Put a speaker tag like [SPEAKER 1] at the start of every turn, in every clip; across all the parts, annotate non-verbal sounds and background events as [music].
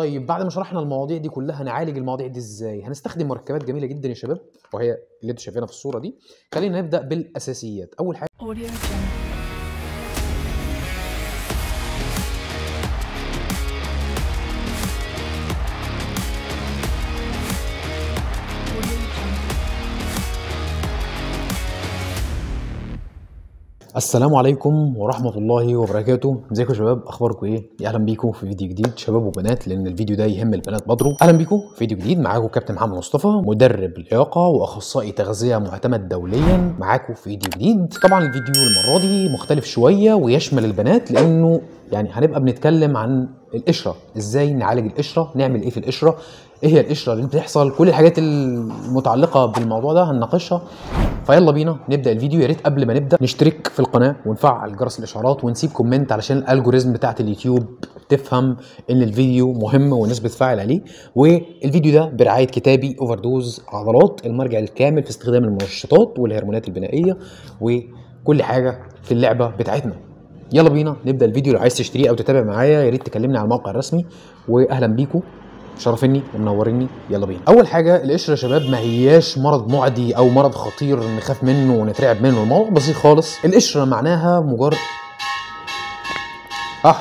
[SPEAKER 1] طيب بعد ما شرحنا المواضيع دي كلها هنعالج المواضيع دي ازاي هنستخدم مركبات جميله جدا يا شباب وهي اللي انتم شايفينها في الصوره دي خلينا نبدا بالاساسيات اول حاجه السلام عليكم ورحمة الله وبركاته ازيكم يا شباب اخباركم ايه اهلا بيكم في فيديو جديد شباب وبنات لان الفيديو ده يهم البنات بدره اهلا بيكم في فيديو جديد معاكم كابتن محمد مصطفى مدرب لياقة واخصائي تغذية معتمد دوليا معاكم في فيديو جديد طبعا الفيديو المرة دي مختلف شوية ويشمل البنات لانه يعني هنبقى بنتكلم عن القشره ازاي نعالج القشره نعمل ايه في القشره ايه هي القشره اللي بتحصل كل الحاجات المتعلقه بالموضوع ده هنناقشها فيلا بينا نبدا الفيديو يا ريت قبل ما نبدا نشترك في القناه ونفعل جرس الاشعارات ونسيب كومنت علشان الالجوريزم بتاعت اليوتيوب تفهم ان الفيديو مهم والناس بتفاعل عليه والفيديو ده برعايه كتابي اوفر دوز عضلات المرجع الكامل في استخدام المنشطات والهرمونات البنائيه وكل حاجه في اللعبه بتاعتنا يلا بينا نبدا الفيديو لو عايز تشتريه او تتابع معايا يا ريت تكلمني على الموقع الرسمي واهلا بيكم شرفني ومنورني يلا بينا اول حاجه القشره يا شباب ما هياش مرض معدي او مرض خطير نخاف منه ونترعب منه الموضوع بسيط خالص القشره معناها مجرد اه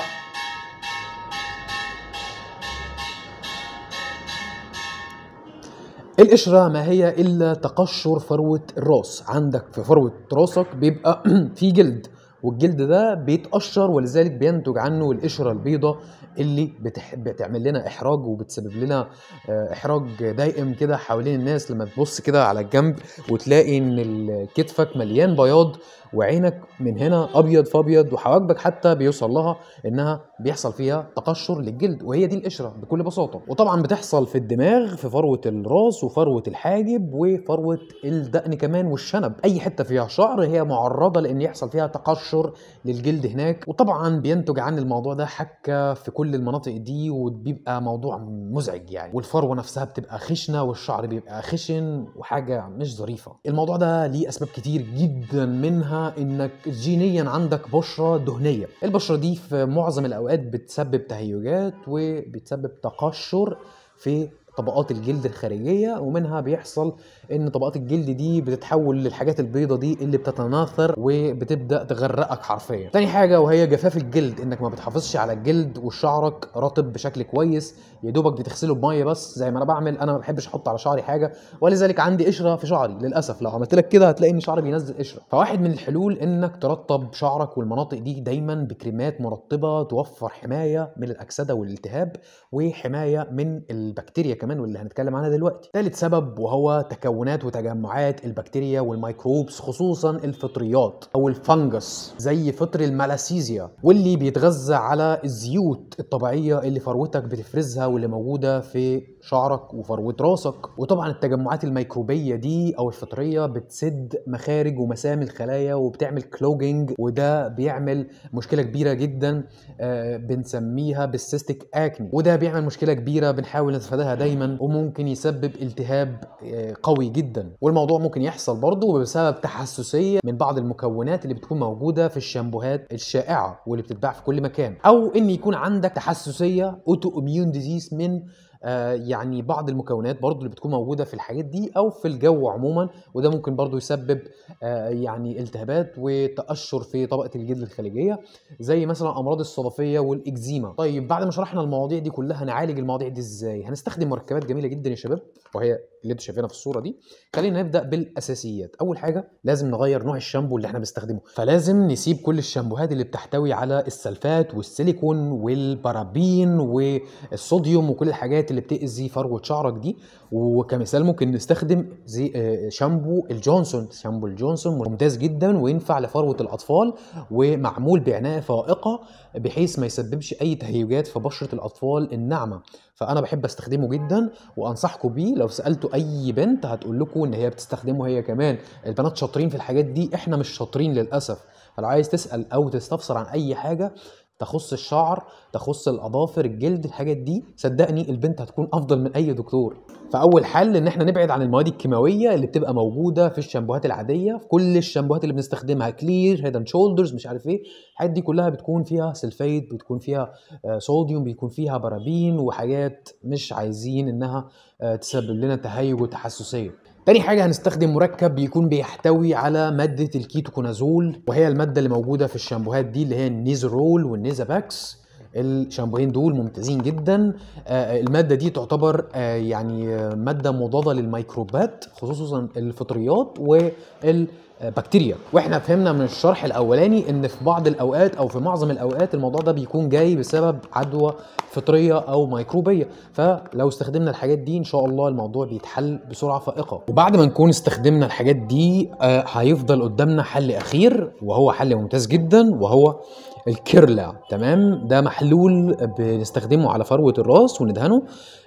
[SPEAKER 1] القشرة ما هي إلا تقشر فروة الراس عندك في فروة راسك بيبقى [clears throat] في جلد والجلد ده بيتقشر ولذلك بينتج عنه القشره البيضاء اللي بتح... بتعمل لنا احراج وبتسبب لنا آه، احراج دائم كده حوالين الناس لما تبص كده على الجنب وتلاقي ان كتفك مليان بياض وعينك من هنا ابيض فابيض وحواجبك حتى بيوصل لها انها بيحصل فيها تقشر للجلد وهي دي القشره بكل بساطه وطبعا بتحصل في الدماغ في فروه الراس وفروه الحاجب وفروه الدقن كمان والشنب اي حته فيها شعر هي معرضه لان يحصل فيها تقشر للجلد هناك وطبعا بينتج عن الموضوع ده حكه في كل المناطق دي وبيبقى موضوع مزعج يعني والفروه نفسها بتبقى خشنه والشعر بيبقى خشن وحاجه مش ظريفه الموضوع ده ليه اسباب كتير جدا منها انك جينيا عندك بشره دهنيه البشره دي في معظم الاوقات بتسبب تهيجات وبتسبب تقشر في طبقات الجلد الخارجيه ومنها بيحصل ان طبقات الجلد دي بتتحول للحاجات البيضه دي اللي بتتناثر وبتبدا تغرقك حرفيا تاني حاجه وهي جفاف الجلد انك ما بتحافظش على الجلد وشعرك رطب بشكل كويس يا دوبك بتغسله بميه بس زي ما انا بعمل انا ما بحبش احط على شعري حاجه ولذلك عندي قشره في شعري للاسف لو عملت لك كده هتلاقي ان شعري بينزل قشره فواحد من الحلول انك ترطب شعرك والمناطق دي دايما بكريمات مرطبه توفر حمايه من الاكسده والالتهاب وحمايه من البكتيريا كمان كمان واللي هنتكلم عنها دلوقتي ثالث سبب وهو تكونات وتجمعات البكتيريا والميكروبس خصوصا الفطريات او الفنجس زي فطر المالاسيزيا واللي بيتغذى على الزيوت الطبيعيه اللي فروتك بتفرزها واللي موجوده في شعرك وفروه راسك وطبعا التجمعات الميكروبيه دي او الفطريه بتسد مخارج ومسام الخلايا وبتعمل كلوجينج وده بيعمل مشكله كبيره جدا آه، بنسميها بالسيستيك اكني وده بيعمل مشكله كبيره بنحاول نتفاداها دايما دايما وممكن يسبب التهاب آه، قوي جدا والموضوع ممكن يحصل برضه بسبب تحسسيه من بعض المكونات اللي بتكون موجوده في الشامبوهات الشائعه واللي بتتباع في كل مكان او ان يكون عندك تحسسيه اوتو اميون ديزيز من آه، يعني بعض المكونات برضو اللي بتكون موجوده في الحاجات دي او في الجو عموما وده ممكن برضو يسبب آه، يعني التهابات وتاشر في طبقه الجلد الخليجيه زي مثلا امراض الصدفيه والاكزيما طيب بعد ما شرحنا المواضيع دي كلها هنعالج المواضيع دي ازاي هنستخدم مركبات جميله جدا يا شباب وهي اللي انتوا شايفينها في الصوره دي خلينا نبدا بالاساسيات اول حاجه لازم نغير نوع الشامبو اللي احنا بنستخدمه فلازم نسيب كل الشامبوهات اللي بتحتوي على السلفات والسيليكون والبارابين والصوديوم وكل الحاجات اللي بتاذي فروه شعرك دي وكمثال ممكن نستخدم زي آه، شامبو الجونسون شامبو الجونسون ممتاز جدا وينفع لفروه الاطفال ومعمول بعنايه فائقه بحيث ما يسببش اي تهيجات في بشره الاطفال الناعمه فانا بحب استخدمه جدا وانصحكم بيه لو سالتوا اي بنت هتقول لكم ان هي بتستخدمه هي كمان البنات شاطرين في الحاجات دي احنا مش شاطرين للاسف فلو عايز تسال او تستفسر عن اي حاجه تخص الشعر تخص الاظافر الجلد الحاجات دي صدقني البنت هتكون افضل من اي دكتور فاول حل ان احنا نبعد عن المواد الكيماويه اللي بتبقى موجوده في الشامبوهات العاديه في كل الشامبوهات اللي بنستخدمها كلير هيد اند شولدرز مش عارف ايه الحاجات دي كلها بتكون فيها سلفيد بتكون فيها صوديوم آه، بيكون فيها بارابين وحاجات مش عايزين انها آه، تسبب لنا تهيج وتحسسيه تاني حاجة هنستخدم مركب بيكون بيحتوي على مادة الكيتوكونازول وهي المادة اللي موجودة في الشامبوهات دي اللي هي النيزرول والنيزاباكس الشامبوهين دول ممتازين جدا آه، آه، الماده دي تعتبر آه، يعني ماده مضاده للميكروبات خصوصا الفطريات وال بكتيريا واحنا فهمنا من الشرح الاولاني ان في بعض الاوقات او في معظم الاوقات الموضوع ده بيكون جاي بسبب عدوى فطريه او ميكروبيه فلو استخدمنا الحاجات دي ان شاء الله الموضوع بيتحل بسرعه فائقه وبعد ما نكون استخدمنا الحاجات دي آه، هيفضل قدامنا حل اخير وهو حل ممتاز جدا وهو الكيرلا تمام ده محلول بنستخدمه على فروه الراس وندهنه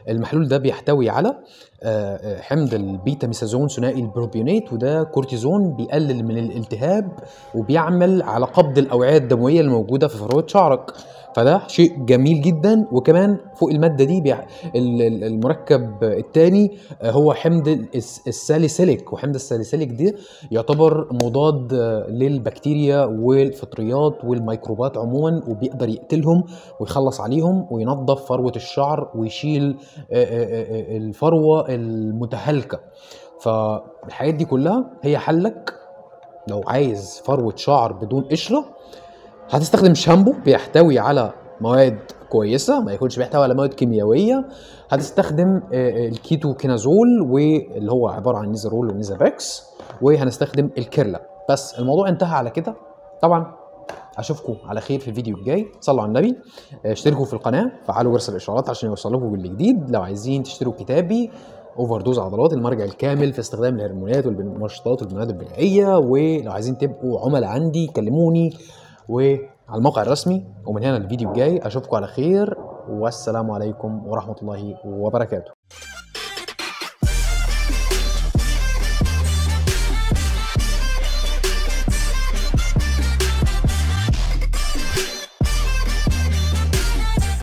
[SPEAKER 1] المحلول ده بيحتوي على آه، آه، حمض البيتا ميثازون ثنائي البروبيونات وده كورتيزون بيقلل من الالتهاب وبيعمل على قبض الاوعيه الدمويه الموجوده في فروه شعرك فده شيء جميل جدا وكمان فوق الماده دي بيع... المركب الثاني آه، هو حمض الساليسيليك وحمض الساليسيليك ده يعتبر مضاد آه، للبكتيريا والفطريات والميكروبات عموما وبيقدر يقتلهم ويخلص عليهم وينظف فروه الشعر ويشيل آه، الفروه المتهالكه فالحاجات دي كلها هي حلك لو عايز فروه شعر بدون قشره هتستخدم شامبو بيحتوي على مواد كويسه ما يكونش بيحتوي على مواد كيميائيه هتستخدم آه، آه، الكيتو كينازول واللي هو عباره عن نيزرول ونيزاباكس وهنستخدم الكيرلا بس الموضوع انتهى على كده طبعا اشوفكم على خير في الفيديو الجاي صلوا على النبي آه، اشتركوا في القناه فعلوا جرس الاشعارات عشان يوصلكم جديد لو عايزين تشتروا كتابي اوفر دوز عضلات المرجع الكامل في استخدام الهرمونات والمنشطات والبنيات البنائيه ولو عايزين تبقوا عملاء عندي كلموني وعلى الموقع الرسمي ومن هنا الفيديو الجاي اشوفكم على خير والسلام عليكم ورحمه الله وبركاته